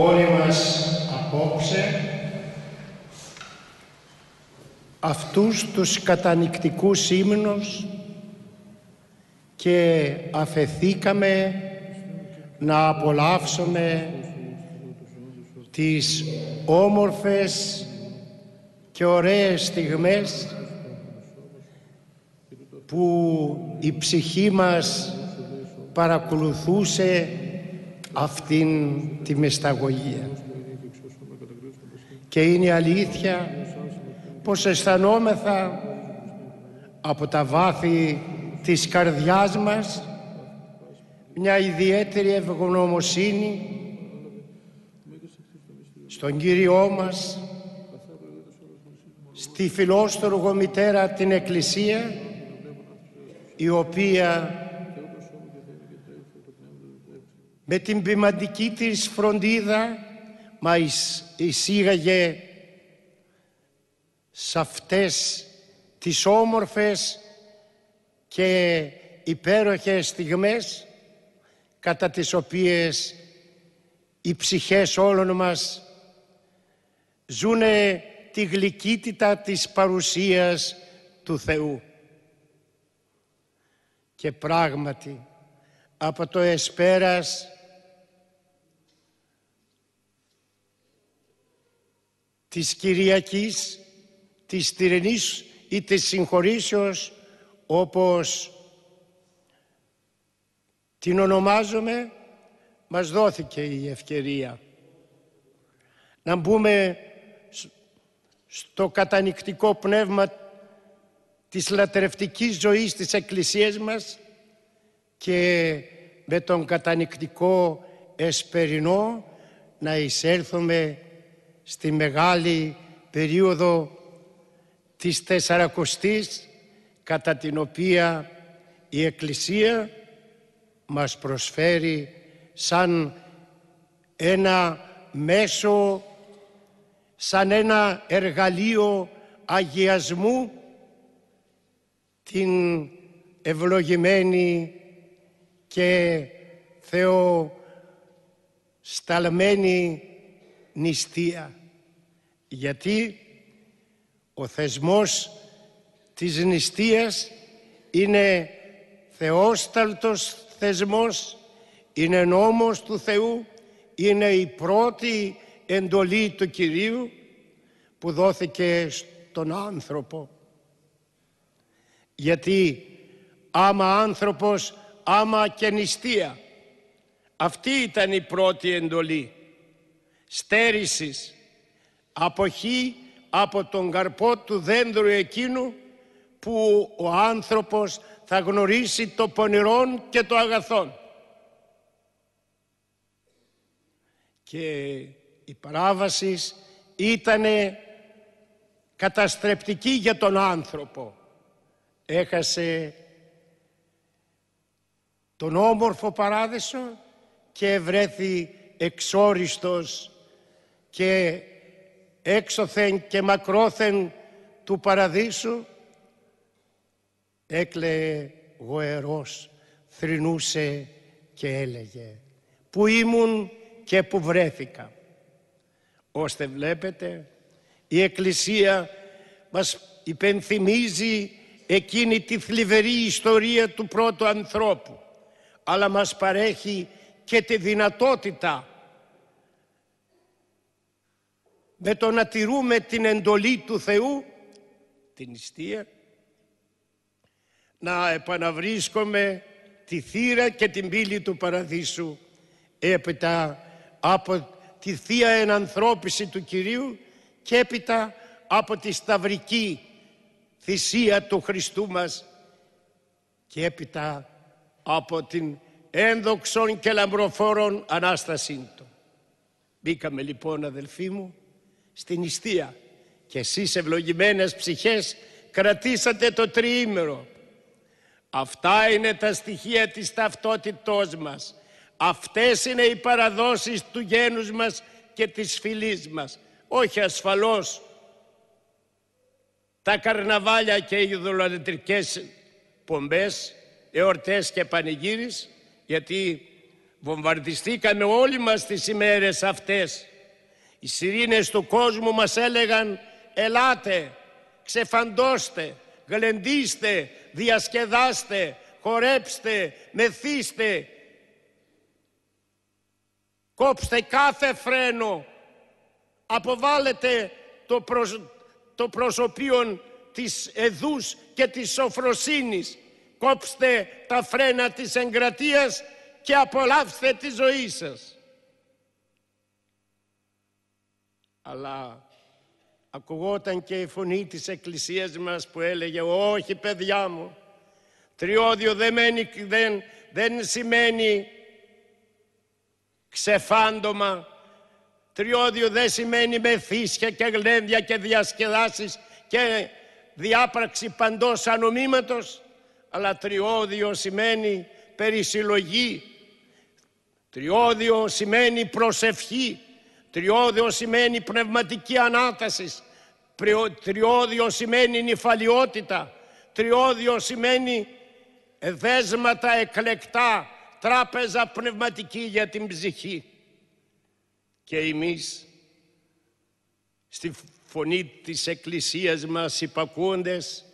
όλοι μας απόψε αυτούς τους κατανικτικούς ύμνους και αφεθήκαμε να απολαύσουμε τις όμορφες και ωραίες στιγμές που η ψυχή μας παρακολουθούσε αυτήν τη μεσταγωγία. Και είναι αλήθεια πως αισθανόμεθα από τα βάθη της καρδιάς μας μια ιδιαίτερη ευγνωμοσύνη στον Κύριό μας, στη φιλόστοργο μητέρα την Εκκλησία, η οποία με την ποιματική της φροντίδα μα εισήγαγε σε αυτές τις όμορφες και υπέροχες στιγμές κατά τις οποίες οι ψυχές όλων μας ζούνε τη γλυκύτητα της παρουσίας του Θεού. Και πράγματι, από το εσπέρας της Κυριακής, της Τυρενής ή της Συγχωρήσεως όπως την ονομάζομαι μας δόθηκε η ευκαιρία να μπούμε στο κατανικτικό πνεύμα της λατρευτικής ζωής της Εκκλησίας μας και με τον κατανικτικό εσπερινό να εισέλθουμε στη μεγάλη περίοδο της Τεσσαρακοστής κατά την οποία η Εκκλησία μας προσφέρει σαν ένα μέσο, σαν ένα εργαλείο αγιασμού την ευλογημένη και θεοσταλμένη νηστεία γιατί ο θεσμός της νηστείας είναι θεόσταλτος θεσμός, είναι νόμος του Θεού, είναι η πρώτη εντολή του Κυρίου που δόθηκε στον άνθρωπο. Γιατί άμα άνθρωπος, άμα και νηστεία. Αυτή ήταν η πρώτη εντολή στέρησης αποχή από τον καρπό του δέντρου εκείνου που ο άνθρωπος θα γνωρίσει το πονηρόν και το αγαθόν. Και η παράβασης ήταν καταστρεπτική για τον άνθρωπο. Έχασε τον όμορφο παράδεισο και βρέθη εξόριστος και έξωθεν και μακρόθεν του παραδείσου, έκλαιε γοερός, θρυνούσε και έλεγε «Που ήμουν και που βρέθηκα». Ώστε βλέπετε, η Εκκλησία μας υπενθυμίζει εκείνη τη θλιβερή ιστορία του πρώτου ανθρώπου, αλλά μας παρέχει και τη δυνατότητα με το να τηρούμε την εντολή του Θεού, την νηστεία, να επαναβρίσκομε τη θύρα και την πύλη του Παραδείσου έπειτα από τη Θεία Ενανθρώπιση του Κυρίου και έπειτα από τη σταυρική θυσία του Χριστού μας και έπειτα από την ένδοξον και λαμπροφόρον Ανάστασή Του. Μπήκαμε λοιπόν αδελφοί μου στην νηστεία. Και εσείς ευλογημένες ψυχές κρατήσατε το τριήμερο. Αυτά είναι τα στοιχεία της ταυτότητός μας. Αυτές είναι οι παραδόσεις του γένους μας και της φυλής μας. Όχι ασφαλώς τα καρναβάλια και οι ειδωλολατρικές πομπές, εορτές και πανηγύρις, γιατί βομβαρδιστήκαμε όλοι μας τις ημέρες αυτές οι σιρήνες του κόσμου μας έλεγαν «Ελάτε, ξεφαντώστε, γλεντίστε, διασκεδάστε, χορέψτε, μεθύστε, κόψτε κάθε φρένο, αποβάλλετε το, το προσωπείο της εδούς και της σοφροσύνης, κόψτε τα φρένα της εγκρατείας και απολαύστε τη ζωή σας. αλλά ακουγόταν και η φωνή της Εκκλησίας μας που έλεγε «Όχι παιδιά μου, τριώδιο δεν, δεν, δεν σημαίνει ξεφάντωμα, τριώδιο δεν σημαίνει μεθύσια και γλένδια και διασκεδάσεις και διάπραξη παντός ανομήματος, αλλά τριώδιο σημαίνει περισυλλογή, τριώδιο σημαίνει προσευχή, Τριώδιο σημαίνει πνευματική ανάταση. Τριώδιο σημαίνει νυφαλιότητα. Τριώδιο σημαίνει δέσματα εκλεκτά, τράπεζα πνευματική για την ψυχή. Και εμείς στη φωνή της Εκκλησίας μας υπακούντες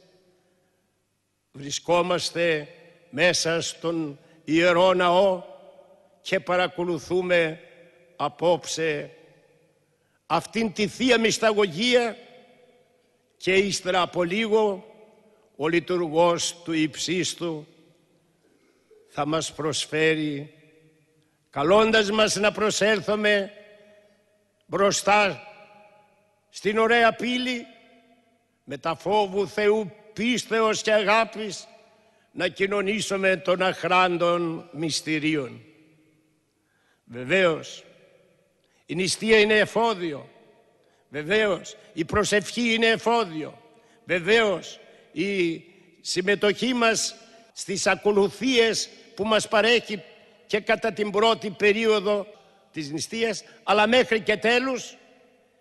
βρισκόμαστε μέσα στον Ιερό Ναό και παρακολουθούμε απόψε αυτήν τη Θεία Μυσταγωγία και ύστερα από λίγο ο λειτουργός του υψίστου θα μας προσφέρει καλώντας μας να προσέλθουμε μπροστά στην ωραία πύλη με τα φόβου Θεού πίστεως και αγάπης να κοινωνήσουμε των αχράντων μυστηρίων. Βεβαίως, η νηστεία είναι εφόδιο. Βεβαίως, η προσευχή είναι εφόδιο. Βεβαίως, η συμμετοχή μας στις ακολουθίες που μας παρέχει και κατά την πρώτη περίοδο της νηστείας, αλλά μέχρι και τέλους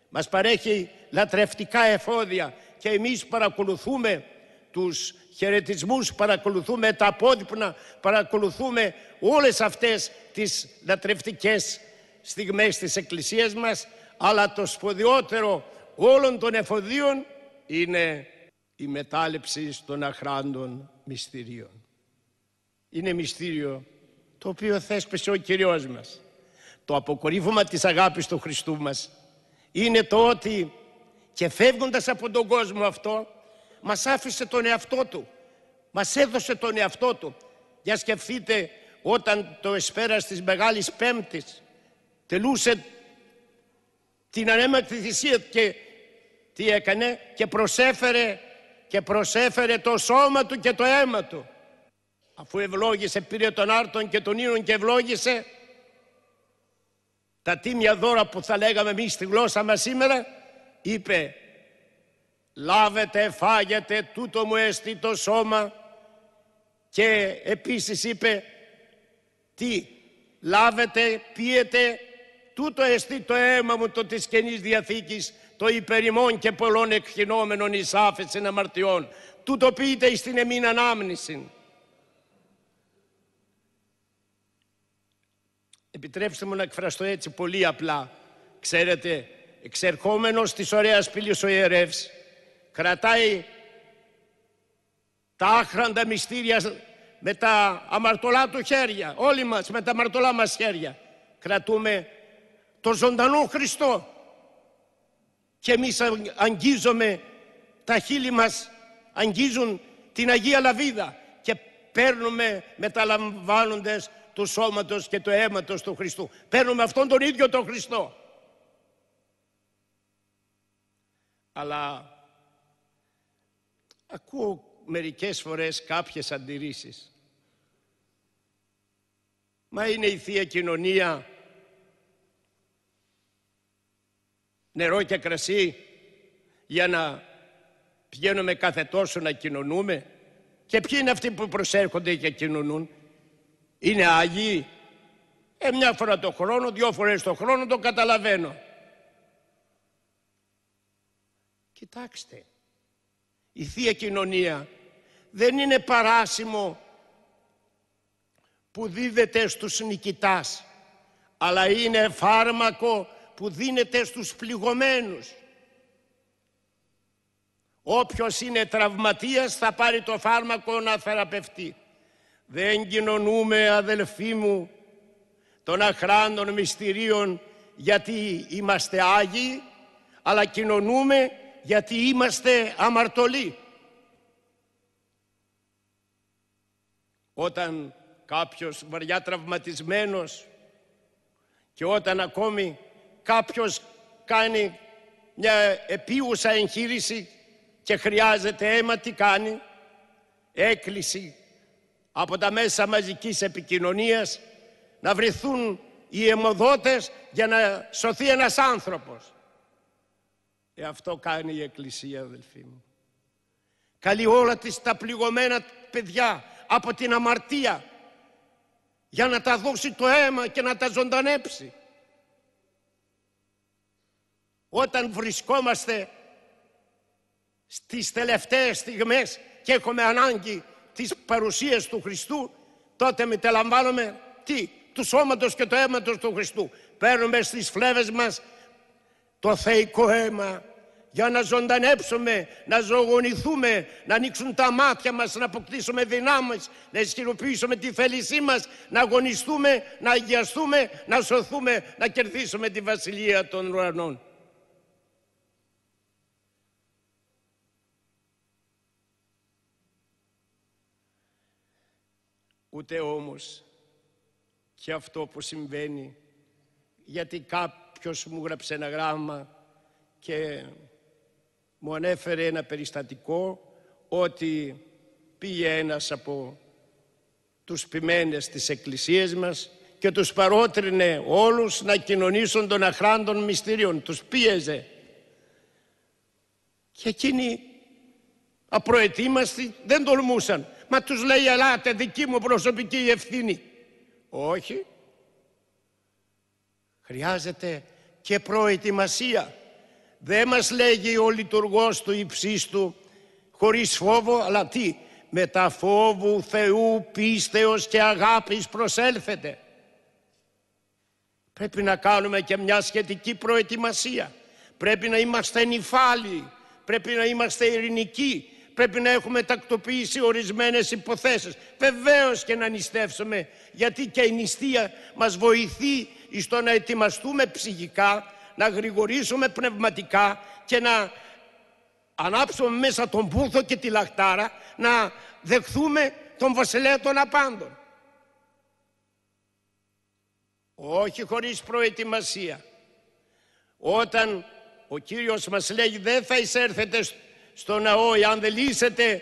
μας παρέχει λατρευτικά εφόδια και εμείς παρακολουθούμε τους χαιρετισμούς, παρακολουθούμε τα απόδειπνα, παρακολουθούμε όλες αυτές τις λατρευτικές στιγμές της Εκκλησίας μας, αλλά το σπουδαιότερο όλων των εφοδίων είναι η μετάληψη των αχράντων μυστηρίων. Είναι μυστήριο το οποίο θέσπισε ο Κυριός μας. Το αποκορύφωμα της αγάπης του Χριστού μας είναι το ότι και φεύγοντας από τον κόσμο αυτό μας άφησε τον εαυτό του, μας έδωσε τον εαυτό του. Για σκεφτείτε όταν το εσπέρας της Μεγάλης Πέμπτης τελούσε την ανέμακτη θυσία και τι έκανε και προσέφερε και προσέφερε το σώμα του και το αίμα του. Αφού ευλόγησε, πήρε τον άρτον και τον ήρων και ευλόγησε τα τίμια δώρα που θα λέγαμε εμείς στη γλώσσα μας σήμερα, είπε «Λάβετε, φάγετε, τούτο μου έστει το σώμα» και επίσης είπε «Τι, λάβετε, πιετε τούτο εστί το αίμα μου το της Καινής Διαθήκης, το υπερημών και πολλών εκχυνόμενων εις άφεσιν αμαρτιών, τούτο πείτε εις την εμήν ανάμνησιν. Επιτρέψτε μου να εκφραστώ έτσι πολύ απλά. Ξέρετε, εξερχόμενος της ωραίας πύλης ο ιερεύς, κρατάει τα άχραντα μυστήρια με τα αμαρτωλά του χέρια, όλοι μας με τα αμαρτωλά μας χέρια. Κρατούμε το ζωντανό Χριστό και εμείς αγγίζουμε τα χείλη μας αγγίζουν την Αγία Λαβίδα και παίρνουμε μεταλαμβάνοντες του σώματος και του αίματος του Χριστού. Παίρνουμε αυτόν τον ίδιο τον Χριστό. Αλλά ακούω μερικές φορές κάποιες αντιρρήσεις. Μα είναι η Θεία Κοινωνία νερό και κρασί για να πηγαίνουμε κάθε τόσο να κοινωνούμε. Και ποιοι είναι αυτοί που προσέρχονται και κοινωνούν. Είναι Άγιοι. Ε, μια φορά το χρόνο, δυο φορές το χρόνο το καταλαβαίνω. Κοιτάξτε, η Θεία Κοινωνία δεν είναι παράσημο που δίδεται στους νικητάς, αλλά είναι φάρμακο που δίνεται στους πληγωμένους. Όποιος είναι τραυματίας θα πάρει το φάρμακο να θεραπευτεί. Δεν κοινωνούμε αδελφοί μου των αχράντων μυστηρίων γιατί είμαστε Άγιοι, αλλά κοινωνούμε γιατί είμαστε αμαρτωλοί. Όταν κάποιος βαριά τραυματισμένος και όταν ακόμη κάποιος κάνει μια επίουσα εγχείρηση και χρειάζεται αίμα, τι κάνει. Έκκληση από τα μέσα μαζικής επικοινωνίας να βρεθούν οι αιμοδότες για να σωθεί ένας άνθρωπος. Ε, αυτό κάνει η Εκκλησία, αδελφοί μου. Καλεί όλα τις τα πληγωμένα παιδιά από την αμαρτία για να τα δώσει το αίμα και να τα ζωντανέψει όταν βρισκόμαστε στις τελευταίες στιγμές και έχουμε ανάγκη της παρουσίας του Χριστού, τότε μεταλαμβάνουμε τι, του σώματος και το αίματος του Χριστού. Παίρνουμε στις φλέβες μας το θεϊκό αίμα για να ζωντανέψουμε, να ζωγονηθούμε, να ανοίξουν τα μάτια μας, να αποκτήσουμε δυνάμεις, να ισχυροποιήσουμε τη θέλησή μας, να αγωνιστούμε, να αγιαστούμε, να σωθούμε, να κερδίσουμε τη Βασιλεία των Ουρανών. Ούτε όμως και αυτό που συμβαίνει γιατί κάποιος μου γράψε ένα γράμμα και μου ανέφερε ένα περιστατικό ότι πήγε ένας από τους ποιμένες της εκκλησίας μας και τους παρότρινε όλους να κοινωνήσουν των αχράντων μυστήριων. Τους πίεζε. Και εκείνοι απροετοίμαστοι δεν τολμούσαν. Μα τους λέει ελάτε δική μου προσωπική ευθύνη. Όχι. Χρειάζεται και προετοιμασία. Δεν μας λέγει ο λειτουργός του υψίστου χωρίς φόβο, αλλά τι, τα φόβου Θεού, πίστεως και αγάπης προσέλθετε. Πρέπει να κάνουμε και μια σχετική προετοιμασία. Πρέπει να είμαστε νυφάλιοι, πρέπει να είμαστε ειρηνικοί, πρέπει να έχουμε τακτοποιήσει ορισμένες υποθέσεις. Βεβαίως και να νηστεύσουμε, γιατί και η νηστεία μας βοηθεί στο να ετοιμαστούμε ψυχικά, να γρηγορήσουμε πνευματικά και να ανάψουμε μέσα τον πούθο και τη λαχτάρα, να δεχθούμε τον βασιλέα των απάντων. Όχι χωρίς προετοιμασία. Όταν ο Κύριος μας λέει δεν θα εισέρθετε στο ναό, εάν δεν λύσετε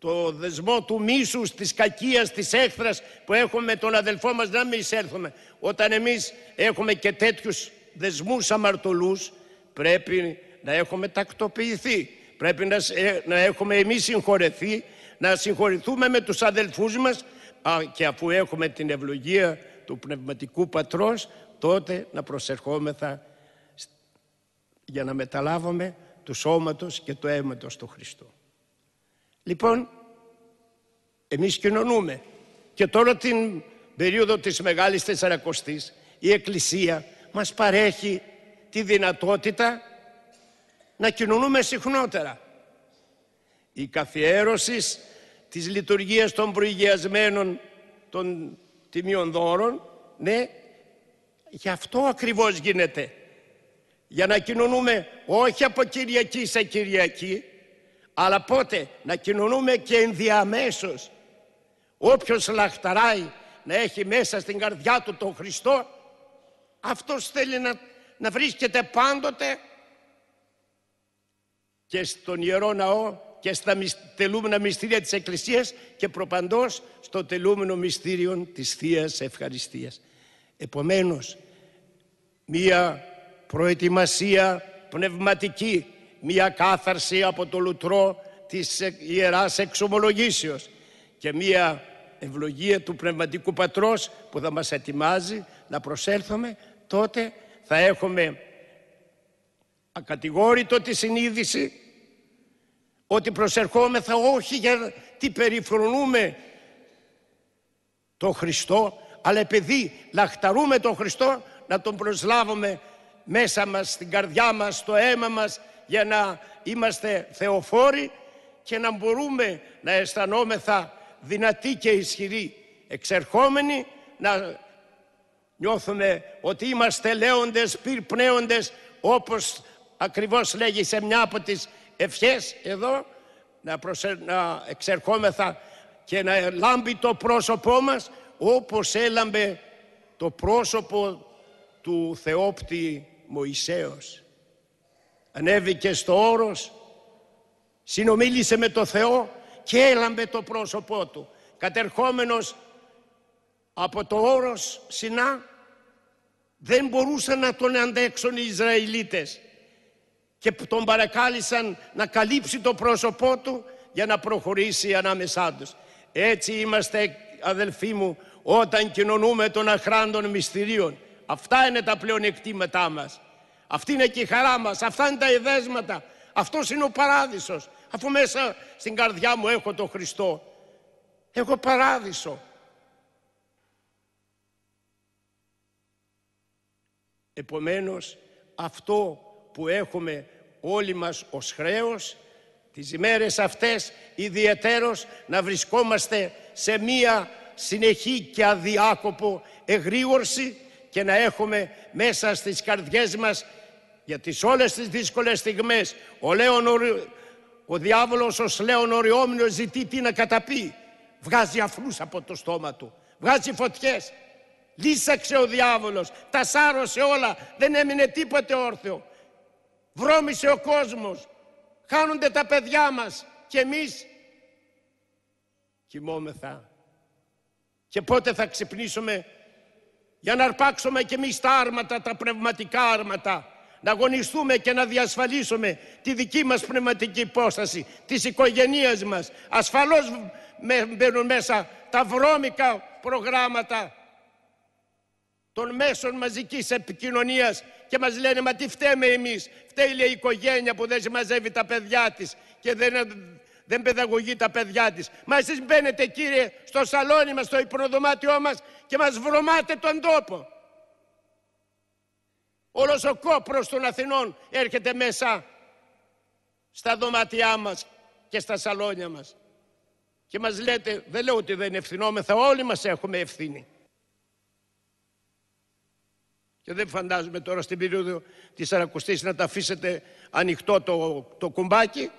το, δεσμό του μίσους, της κακίας, της έχθρας που έχουμε τον αδελφό μας να μην εισέλθουμε. Όταν εμείς έχουμε και τέτοιους δεσμούς αμαρτωλούς πρέπει να έχουμε τακτοποιηθεί. Πρέπει να, ε, να έχουμε εμείς συγχωρεθεί, να συγχωρηθούμε με τους αδελφούς μας και αφού έχουμε την ευλογία του πνευματικού πατρός τότε να προσερχόμεθα για να μεταλάβουμε του σώματος και του αίματος του Χριστού. Λοιπόν, εμείς κοινωνούμε και τώρα την περίοδο της Μεγάλης Τεσσαρακοστής η Εκκλησία μας παρέχει τη δυνατότητα να κοινωνούμε συχνότερα. Η καθιέρωσης της λειτουργίας των προηγιασμένων των τιμιών δώρων, ναι, γι' αυτό ακριβώς γίνεται για να κοινωνούμε όχι από Κυριακή σε Κυριακή, αλλά πότε να κοινωνούμε και ενδιαμέσως. Όποιος λαχταράει να έχει μέσα στην καρδιά του τον Χριστό, αυτός θέλει να, να βρίσκεται πάντοτε και στον Ιερό Ναό και στα τελούμενα μυστήρια της Εκκλησίας και προπαντός στο τελούμενο μυστήριο της Θείας Ευχαριστίας. Επομένως, μία προετοιμασία πνευματική, μια κάθαρση από το λουτρό της ε, Ιεράς Εξομολογήσεως και μια ευλογία του πνευματικού πατρός που θα μας ετοιμάζει να προσέλθουμε, τότε θα έχουμε ακατηγόρητο τη συνείδηση ότι προσερχόμεθα όχι για γιατί περιφρονούμε το Χριστό, αλλά επειδή λαχταρούμε τον Χριστό να τον προσλάβουμε μέσα μας, στην καρδιά μας, στο αίμα μας για να είμαστε θεοφόροι και να μπορούμε να αισθανόμεθα δυνατοί και ισχυροί εξερχόμενοι να νιώθουμε ότι είμαστε λέοντες, πυρπνέοντες όπως ακριβώς λέγει σε μια από τις ευχές εδώ να, να εξερχόμεθα και να λάμπει το πρόσωπό μας όπως έλαμπε το πρόσωπο του Θεόπτη Μωυσέος. Ανέβηκε στο όρος, συνομίλησε με το Θεό και έλαμπε το πρόσωπό του. Κατερχόμενος από το όρος Σινά δεν μπορούσαν να τον αντέξουν οι Ισραηλίτες και τον παρακάλεσαν να καλύψει το πρόσωπό του για να προχωρήσει ανάμεσά τους. Έτσι είμαστε αδελφοί μου όταν κοινωνούμε των αχράντων μυστηρίων. Αυτά είναι τα πλεονεκτήματά μας. Αυτή είναι και η χαρά μας. Αυτά είναι τα εδέσματα. Αυτός είναι ο παράδεισος. Αφού μέσα στην καρδιά μου έχω τον Χριστό. Έχω παράδεισο. Επομένως, αυτό που έχουμε όλοι μας ως χρέος, τις ημέρες αυτές ιδιαιτέρως να βρισκόμαστε σε μία συνεχή και αδιάκοπο εγρήγορση και να έχουμε μέσα στις καρδιές μας για τις όλες τις δύσκολες στιγμές. Ο, Λέων, ο διάβολος ως Λέων ζητεί τι να καταπεί. Βγάζει αφρούς από το στόμα του. Βγάζει φωτιές. Λύσαξε ο διάβολος. Τα σάρωσε όλα. Δεν έμεινε τίποτε όρθιο. Βρώμησε ο κόσμος. Χάνονται τα παιδιά μας. Και εμείς κοιμόμεθα. Και πότε θα ξυπνήσουμε για να αρπάξουμε και εμείς τα άρματα, τα πνευματικά άρματα, να αγωνιστούμε και να διασφαλίσουμε τη δική μας πνευματική υπόσταση, της οικογένειας μας. Ασφαλώς μπαίνουν μέσα τα βρώμικα προγράμματα των μέσων μαζικής επικοινωνίας και μας λένε «Μα τι φταίμε εμείς, φταίει η οικογένεια που δεν συμμαζεύει τα παιδιά της και δεν, δεν παιδαγωγεί τα παιδιά της». Μα εσείς μπαίνετε κύριε στο σαλόνι μας, στο υπνοδωμάτιό μας και μας βρωμάτε τον τόπο. Όλος ο κόπρος των Αθηνών έρχεται μέσα στα δωμάτια μας και στα σαλόνια μας. Και μας λέτε, δεν λέω ότι δεν ευθυνόμεθα, όλοι μας έχουμε ευθύνη. Και δεν φαντάζομαι τώρα στην περίοδο της Αρακουστής να τα αφήσετε ανοιχτό το, το κουμπάκι.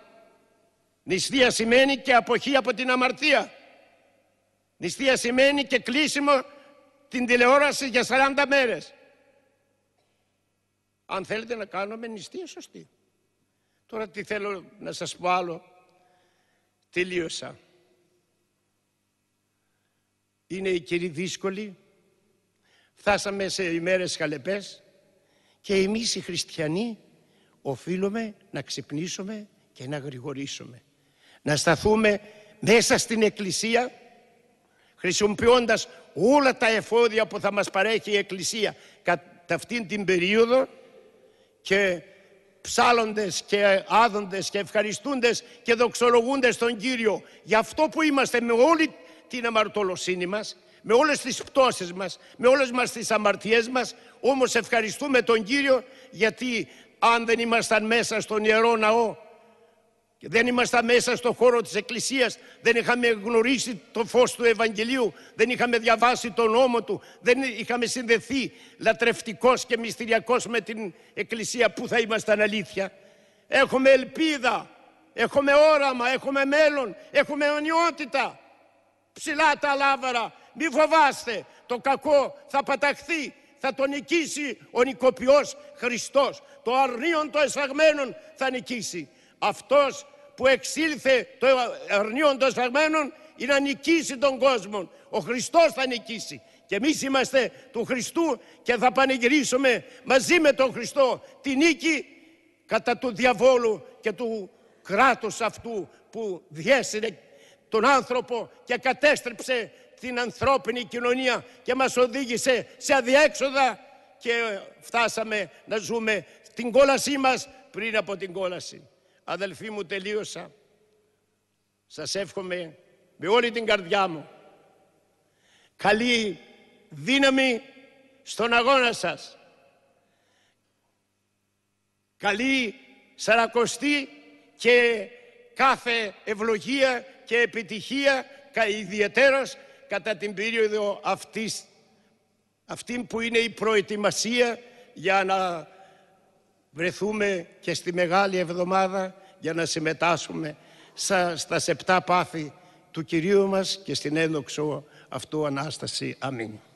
Νηστεία σημαίνει και αποχή από την αμαρτία. Νηστεία σημαίνει και κλείσιμο την τηλεόραση για 40 μέρες. Αν θέλετε να κάνουμε νηστεία σωστή. Τώρα τι θέλω να σας πω άλλο. Τελείωσα. Είναι οι κύριοι δύσκολοι. Φτάσαμε σε ημέρες χαλεπές. Και εμείς οι χριστιανοί οφείλουμε να ξυπνήσουμε και να γρηγορήσουμε. Να σταθούμε μέσα στην Εκκλησία χρησιμοποιώντας όλα τα εφόδια που θα μας παρέχει η Εκκλησία κατά αυτήν την περίοδο και ψάλλοντες και άδοντες και ευχαριστούντες και δοξολογούντες τον Κύριο για αυτό που είμαστε με όλη την αμαρτωλοσύνη μας, με όλες τις πτώσεις μας, με όλες μας τις αμαρτιές μας, όμως ευχαριστούμε τον Κύριο γιατί αν δεν ήμασταν μέσα στον Ιερό Ναό δεν ήμασταν μέσα στον χώρο της Εκκλησίας, δεν είχαμε γνωρίσει το φως του Ευαγγελίου, δεν είχαμε διαβάσει τον νόμο του, δεν είχαμε συνδεθεί λατρευτικός και μυστηριακός με την Εκκλησία, που θα ήμασταν αλήθεια. Έχουμε ελπίδα, έχουμε όραμα, έχουμε μέλλον, έχουμε ονειότητα. Ψηλά τα λάβαρα, μη φοβάστε, το κακό θα παταχθεί, θα τον νικήσει ο νοικοποιός Χριστός. Το αρνίον των εσφαγμένων θα νικήσει. Αυτός που εξήλθε το αρνίον των σφαγμένων ή να νικήσει τον κόσμο. Ο Χριστός θα νικήσει. Και εμείς είμαστε του Χριστού και θα πανηγυρίσουμε μαζί με τον Χριστό τη νίκη κατά του διαβόλου και του κράτους αυτού που διέσυρε τον άνθρωπο και κατέστρεψε την ανθρώπινη κοινωνία και μας οδήγησε σε αδιέξοδα και φτάσαμε να ζούμε την κόλασή μας πριν από την κόλαση. Αδελφοί μου τελείωσα. Σας εύχομαι με όλη την καρδιά μου. Καλή δύναμη στον αγώνα σας. Καλή σαρακοστή και κάθε ευλογία και επιτυχία ιδιαίτερος κατά την περίοδο αυτής, αυτή που είναι η προετοιμασία για να βρεθούμε και στη Μεγάλη Εβδομάδα για να συμμετάσχουμε στα σεπτά πάθη του Κυρίου μας και στην ένοξο αυτού Ανάσταση. Αμήν.